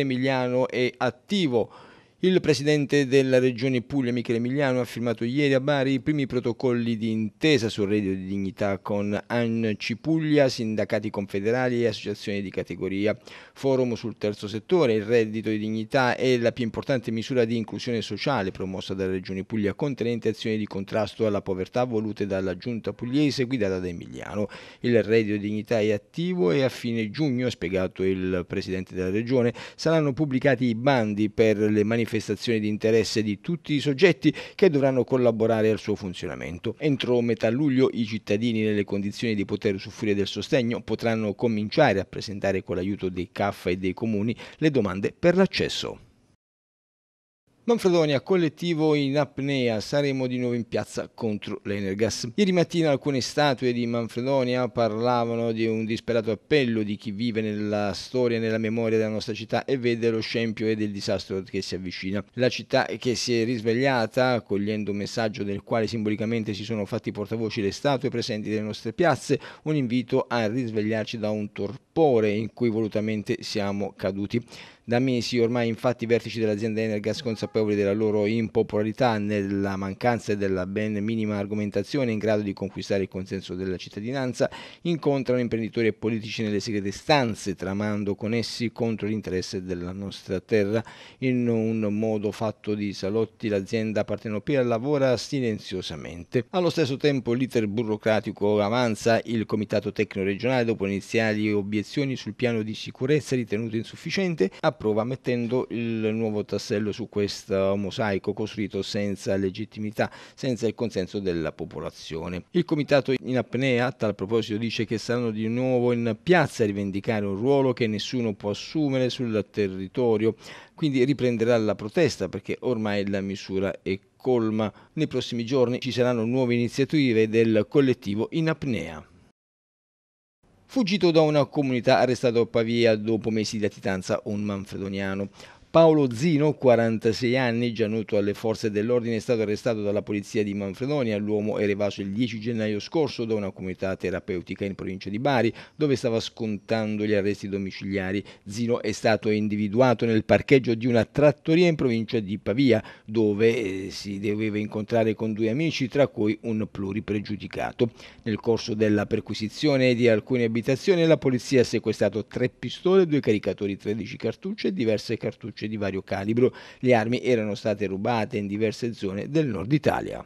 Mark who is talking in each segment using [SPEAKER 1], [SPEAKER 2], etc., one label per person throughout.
[SPEAKER 1] Emiliano è attivo il presidente della regione Puglia, Michele Emiliano, ha firmato ieri a Bari i primi protocolli di intesa sul reddito di dignità con ANCI Puglia, sindacati confederali e associazioni di categoria. Forum sul terzo settore, il reddito di dignità è la più importante misura di inclusione sociale promossa dalla regione Puglia, contenente azioni di contrasto alla povertà volute dalla giunta pugliese guidata da Emiliano. Il reddito di dignità è attivo e a fine giugno, ha spiegato il presidente della regione, saranno pubblicati i bandi per le manifestazioni manifestazioni di interesse di tutti i soggetti che dovranno collaborare al suo funzionamento. Entro metà luglio i cittadini nelle condizioni di poter soffrire del sostegno potranno cominciare a presentare con l'aiuto dei CAF e dei comuni le domande per l'accesso. Manfredonia, collettivo in apnea, saremo di nuovo in piazza contro l'Energas. Ieri mattina alcune statue di Manfredonia ah, parlavano di un disperato appello di chi vive nella storia e nella memoria della nostra città e vede lo scempio e del disastro che si avvicina. La città che si è risvegliata, cogliendo un messaggio del quale simbolicamente si sono fatti portavoci le statue presenti nelle nostre piazze, un invito a risvegliarci da un torpore in cui volutamente siamo caduti. Da mesi ormai infatti i vertici dell'azienda Energas consapevoli della loro impopolarità nella mancanza della ben minima argomentazione in grado di conquistare il consenso della cittadinanza, incontrano imprenditori e politici nelle segrete stanze, tramando con essi contro l'interesse della nostra terra. In un modo fatto di salotti l'azienda partenopea lavora silenziosamente. Allo stesso tempo l'iter burocratico avanza, il comitato tecnico regionale dopo iniziali obiezioni sul piano di sicurezza ritenuto insufficiente ha prova mettendo il nuovo tassello su questo mosaico costruito senza legittimità, senza il consenso della popolazione. Il comitato in apnea a tal proposito dice che saranno di nuovo in piazza a rivendicare un ruolo che nessuno può assumere sul territorio, quindi riprenderà la protesta perché ormai la misura è colma. Nei prossimi giorni ci saranno nuove iniziative del collettivo in apnea. Fuggito da una comunità, arrestato a Pavia dopo mesi di latitanza un manfredoniano. Paolo Zino, 46 anni, già noto alle forze dell'ordine, è stato arrestato dalla polizia di Manfredonia. L'uomo era evaso il 10 gennaio scorso da una comunità terapeutica in provincia di Bari, dove stava scontando gli arresti domiciliari. Zino è stato individuato nel parcheggio di una trattoria in provincia di Pavia, dove eh, si doveva incontrare con due amici, tra cui un pluripregiudicato. Nel corso della perquisizione di alcune abitazioni, la polizia ha sequestrato tre pistole, due caricatori 13 cartucce e diverse cartucce minacce di vario calibro. Le armi erano state rubate in diverse zone del nord Italia.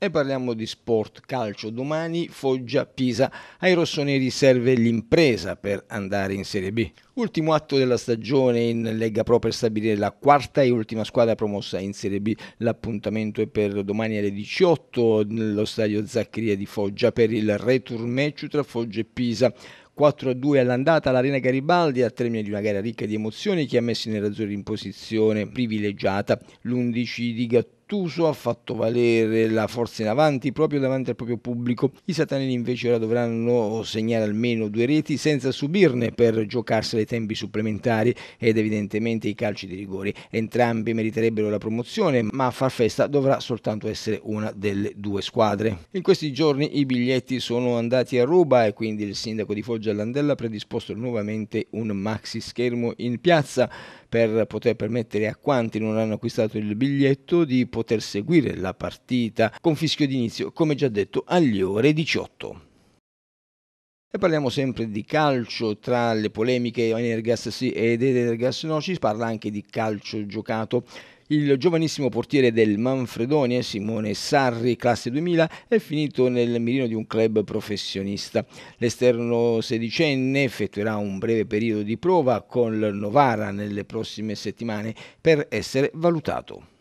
[SPEAKER 1] E parliamo di sport calcio. Domani Foggia-Pisa. Ai rossoneri serve l'impresa per andare in Serie B. Ultimo atto della stagione in Lega Pro per stabilire la quarta e ultima squadra promossa in Serie B. L'appuntamento è per domani alle 18 nello stadio Zaccaria di Foggia per il return match tra Foggia e Pisa 4-2 all'andata all'Arena Garibaldi al termine di una gara ricca di emozioni che ha messo i nerazzurri in posizione privilegiata. L'11 di Gattuso Gattuso ha fatto valere la forza in avanti proprio davanti al proprio pubblico. I satanini invece ora dovranno segnare almeno due reti senza subirne per giocarsela ai tempi supplementari ed evidentemente i calci di rigore. Entrambi meriterebbero la promozione, ma a far festa dovrà soltanto essere una delle due squadre. In questi giorni i biglietti sono andati a ruba e quindi il sindaco di Foggia Landella ha predisposto nuovamente un maxi schermo in piazza per poter permettere a quanti non hanno acquistato il biglietto di poter poter seguire la partita con fischio d'inizio, come già detto, alle ore 18. E parliamo sempre di calcio, tra le polemiche Energas sì ed Energas no, ci si parla anche di calcio giocato. Il giovanissimo portiere del Manfredonia, eh, Simone Sarri, classe 2000, è finito nel mirino di un club professionista. L'esterno sedicenne effettuerà un breve periodo di prova con il Novara nelle prossime settimane per essere valutato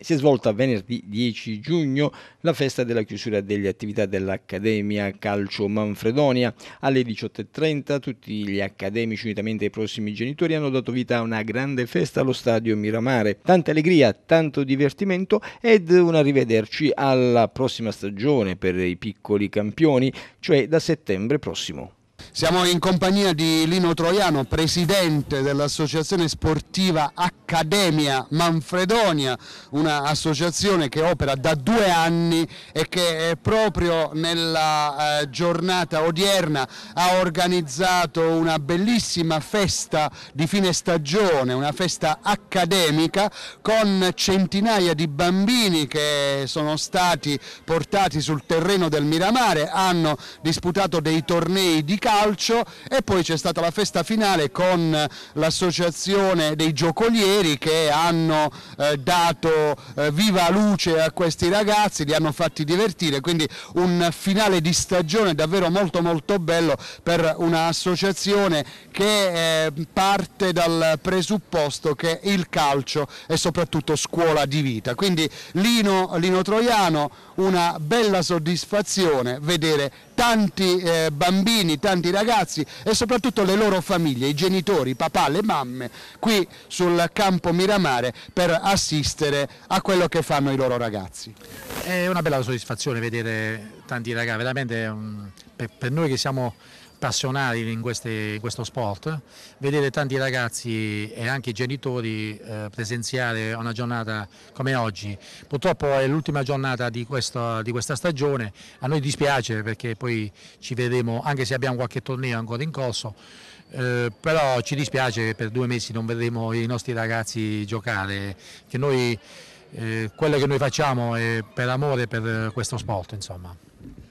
[SPEAKER 1] si è svolta venerdì 10 giugno la festa della chiusura delle attività dell'Accademia Calcio Manfredonia. Alle 18.30 tutti gli accademici unitamente ai prossimi genitori hanno dato vita a una grande festa allo stadio Miramare. Tanta allegria, tanto divertimento ed un arrivederci alla prossima stagione per i piccoli campioni, cioè da settembre prossimo. Siamo in
[SPEAKER 2] compagnia di Lino Troiano, presidente
[SPEAKER 1] dell'associazione sportiva Accademia
[SPEAKER 2] Manfredonia, un'associazione che opera da due anni e che proprio nella eh, giornata odierna ha organizzato una bellissima festa di fine stagione, una festa accademica con centinaia di bambini che sono stati portati sul terreno del Miramare, hanno disputato dei tornei di calcio calcio e poi c'è stata la festa finale con l'associazione dei giocolieri che hanno eh, dato eh, viva luce a questi ragazzi, li hanno fatti divertire, quindi un finale di stagione davvero molto molto bello per un'associazione che eh, parte dal presupposto che il calcio è soprattutto scuola di vita. Quindi Lino, Lino Troiano, una bella soddisfazione vedere tanti eh, bambini, tanti ragazzi e soprattutto le loro famiglie, i genitori, i papà, le mamme, qui sul campo Miramare per assistere a quello che fanno i loro ragazzi. È una bella soddisfazione
[SPEAKER 3] vedere tanti ragazzi, veramente um, per, per noi che siamo passionali in, queste, in, questo sport, vedere tanti ragazzi e anche i genitori eh, presenziare una giornata come oggi. Purtroppo è l'ultima giornata di, questo, di, questa stagione, a noi dispiace perché poi ci vedremo, anche se abbiamo qualche torneo ancora in corso, eh, però ci dispiace che per due mesi non vedremo i nostri ragazzi giocare, che noi, eh, quello che noi facciamo è per amore per questo sport. Insomma.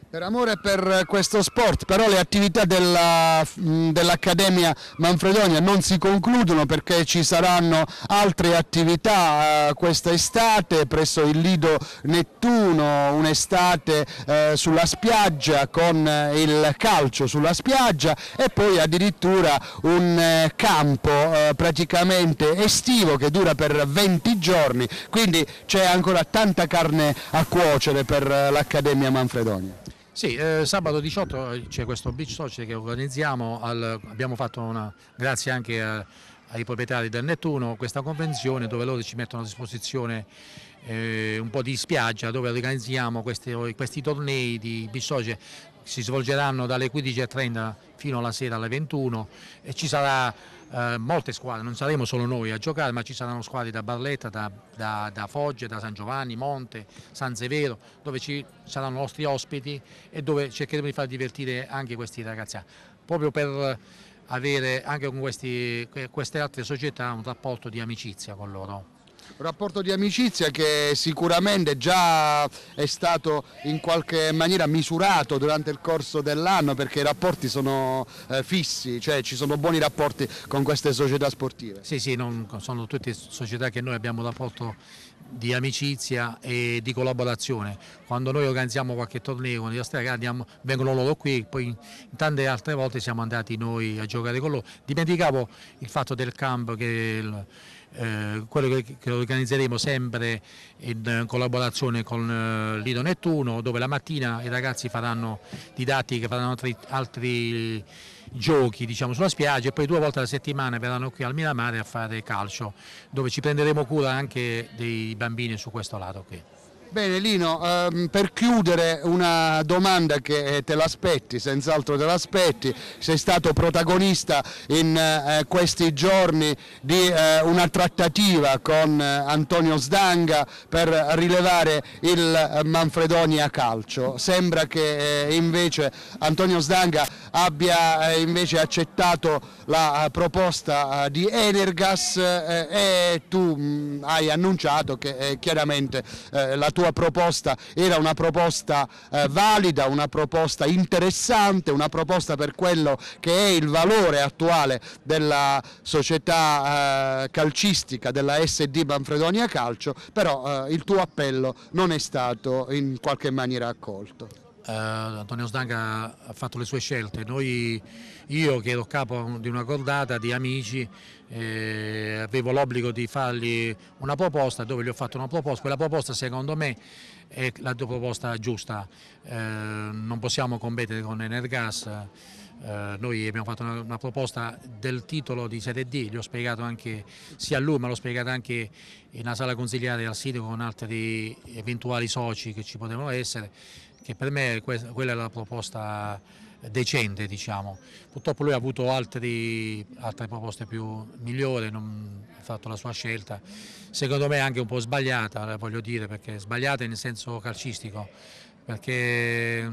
[SPEAKER 2] Per amore per questo sport, però le attività dell'Accademia dell Manfredonia non si concludono perché ci saranno altre attività eh, questa estate presso il Lido Nettuno, un'estate eh, sulla spiaggia con eh, il calcio sulla spiaggia e poi addirittura un campo praticamente estivo che dura per 20 giorni, quindi c'è ancora tanta carne a cuocere per l'Accademia Manfredonia.
[SPEAKER 3] Sì, eh, sabato 18 eh, c'è questo Beach Social che organizziamo, al, abbiamo fatto una, grazie anche a, eh, ai proprietari del Nettuno, questa convenzione dove loro ci mettono a disposizione eh, un po' di spiaggia dove organizziamo questi, questi tornei di Beach Social si svolgeranno dalle 15.30 fino alla sera alle 21 e ci saranno eh, molte squadre, non saremo solo noi a giocare ma ci saranno squadre da Barletta, da, da, da Foggia, da San Giovanni, Monte, San Severo dove ci saranno i nostri ospiti e dove cercheremo di far divertire anche questi ragazzi proprio per avere anche con questi, queste altre società un rapporto di amicizia con loro.
[SPEAKER 2] Un rapporto di amicizia che sicuramente già è stato in qualche maniera misurato durante il corso dell'anno perché i rapporti sono eh, fissi, cioè ci sono buoni rapporti con queste società sportive. Sì, sì, non, sono tutte società
[SPEAKER 3] che noi abbiamo rapporto di amicizia e di collaborazione. Quando noi organizziamo qualche torneo con i nostri ragazzi vengono loro qui, poi tante altre volte siamo andati noi a giocare con loro. Dimenticavo il fatto del campo che... Il, eh, quello che, che, organizzeremo sempre in eh, collaborazione con eh, Lido Nettuno dove la mattina i ragazzi faranno didattiche, faranno altri, altri giochi diciamo, sulla spiaggia e poi due volte alla settimana verranno qui al Miramare a fare calcio dove ci prenderemo cura anche dei bambini su questo lato qui.
[SPEAKER 2] Bene Lino, ehm, per chiudere una domanda che eh, te l'aspetti, senz'altro te l'aspetti, sei stato protagonista in eh, questi giorni di eh, una trattativa con eh, Antonio Sdanga per rilevare il eh, Manfredoni a calcio, sembra che eh, invece Antonio Sdanga abbia invece accettato la proposta di Energas e tu mh, mm, hai annunciato che chiaramente la tua tua proposta era una proposta eh, valida, una proposta interessante, una proposta per quello che è il valore attuale della società eh, calcistica, della SD Manfredonia Calcio, però eh, il tuo appello non è stato in qualche maniera accolto.
[SPEAKER 3] Eh, Antonio Snanga ha fatto le sue scelte, noi io che ero capo di una cordata di amici eh, avevo l'obbligo di fargli una proposta dove gli ho fatto una proposta, quella proposta secondo me è la proposta giusta, eh, non possiamo competere con Energas. Eh, noi abbiamo fatto una, una, proposta del titolo di Serie D, l'ho spiegato anche sia a lui ma l'ho spiegato anche in una sala consigliare al sito con altri eventuali soci che ci potevano essere, che per me questa, quella è la proposta giusta decente diciamo. Purtroppo lui ha avuto altri, altre proposte più migliori, non ha fatto la sua scelta, secondo me anche un po' sbagliata, la voglio dire, perché sbagliata nel senso calcistico, perché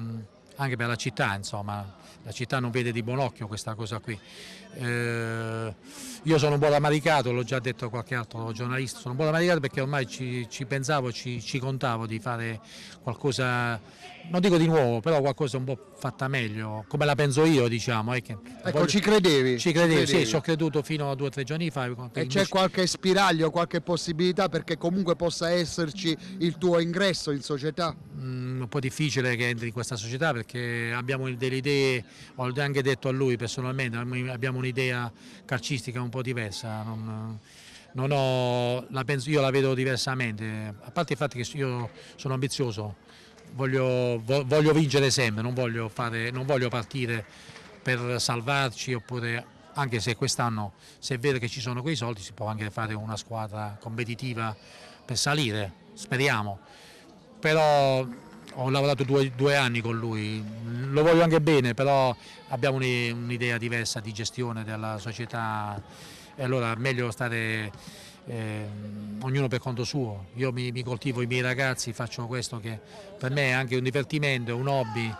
[SPEAKER 3] anche per la città insomma, la città non vede di buon occhio questa cosa qui. Eh, io sono un po' ramaricato, l'ho già detto a qualche altro giornalista, sono un po' ramaricato perché ormai ci, ci pensavo, ci, ci contavo di fare qualcosa non dico di nuovo, però qualcosa un po' fatta meglio, come la penso io, diciamo. Eh, ecco, voglio... ci credevi? Ci credevi, sì, ci ho creduto fino a due o tre giorni fa. E c'è
[SPEAKER 2] qualche spiraglio, qualche possibilità perché comunque possa esserci il tuo ingresso in società?
[SPEAKER 3] Mm, un po' difficile che entri in questa società perché abbiamo delle idee, ho anche detto a lui personalmente, abbiamo un'idea calcistica un po' diversa. Non... Ho, la penso, io la vedo diversamente, a parte il fatto che io sono ambizioso, voglio, voglio vincere sempre, non voglio, fare, non voglio partire per salvarci oppure anche se quest'anno, se è vero che ci sono quei soldi, si può anche fare una squadra competitiva per salire, speriamo. Però ho lavorato due, due anni con lui, lo voglio anche bene, però abbiamo un'idea diversa di gestione della società e allora è meglio stare eh, ognuno per conto suo. Io mi, mi, coltivo i miei ragazzi, faccio questo che per me è anche un divertimento, un hobby.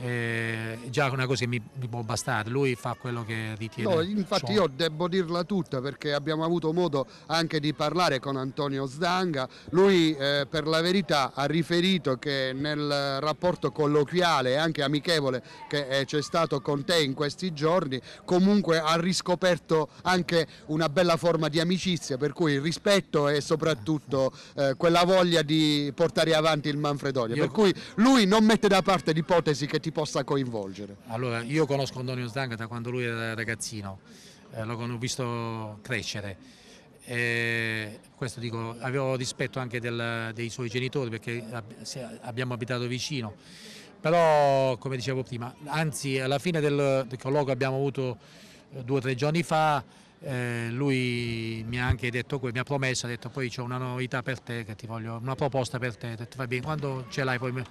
[SPEAKER 3] Eh, è già una cosa che mi, mi può bastare, lui fa quello che ritiene. No, infatti suo. Cioè. io
[SPEAKER 2] devo dirla tutta perché abbiamo avuto modo anche di parlare con Antonio Zdanga, lui eh, per la verità ha riferito che nel rapporto colloquiale e anche amichevole che eh, c'è stato con te in questi giorni comunque ha riscoperto anche una bella forma di amicizia per cui il rispetto e soprattutto eh, quella voglia di portare avanti il Manfredonia, Io... per cui lui non mette da parte l'ipotesi che ti possa coinvolgere svolgere?
[SPEAKER 3] Allora, io conosco Antonio Zanga da quando lui era ragazzino, eh, l'ho visto crescere. E questo dico, avevo rispetto anche del, dei suoi genitori perché abbiamo abitato vicino, però come dicevo prima, anzi alla fine del, del colloquio abbiamo avuto eh, due o tre giorni fa, eh, lui mi ha anche detto, mi ha promesso, ha detto poi c'è una novità per te, che ti voglio, una proposta per te, ha detto va bene, quando ce l'hai poi me,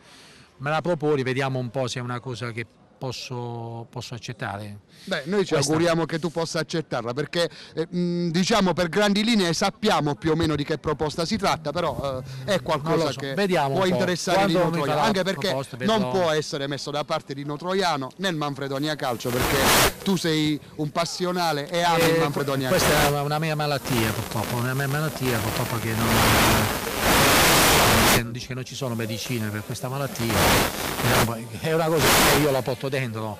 [SPEAKER 3] me la proponi, vediamo un po' se è una cosa che posso, posso, accettare.
[SPEAKER 2] Beh, noi ci Questa. auguriamo che tu possa accettarla perché eh, mm, diciamo per grandi linee sappiamo più o meno di che proposta si tratta, però eh, è qualcosa so. che Vediamo può interessare Nino Troiano, anche perché proposta, non può essere messo da parte di Notroiano nel Manfredonia Calcio perché tu sei un passionale e ami e il eh, Manfredonia questa Calcio.
[SPEAKER 3] Questa è una mia malattia purtroppo, una mia malattia purtroppo che non perché dice che non ci sono medicine per questa malattia, è una cosa che io la porto dentro.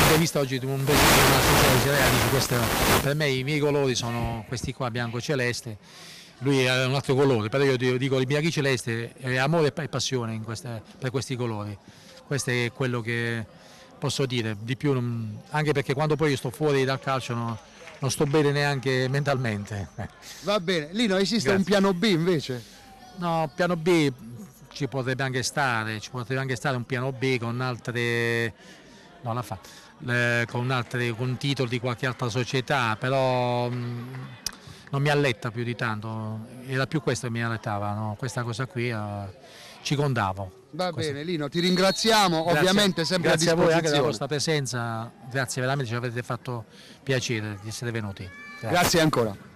[SPEAKER 3] L'intervista oggi di un bel associazione di Cerea dice eh, per me i miei colori sono questi qua bianco-celeste, lui è un altro colore, però io dico il bianchi-celeste è amore e passione queste, per questi colori, questo è quello che posso dire, di più, anche perché quando poi io sto fuori dal calcio no, non sto bene neanche mentalmente.
[SPEAKER 2] Va bene, Lino, esiste Grazie. un piano B invece? No, piano B ci potrebbe
[SPEAKER 3] anche stare, ci potrebbe anche stare un piano B con altre, no, la fa, eh, con, altre, con titoli di qualche altra società, però mh, mm, non mi alletta più di tanto, era più questo che mi allettava, no? questa cosa qui eh, ci condavo.
[SPEAKER 2] Va cosa. bene Lino, ti ringraziamo, grazie, ovviamente sempre grazie a disposizione. Grazie a voi anche della vostra
[SPEAKER 3] presenza, grazie veramente ci avete fatto piacere di essere venuti. grazie, grazie
[SPEAKER 2] ancora.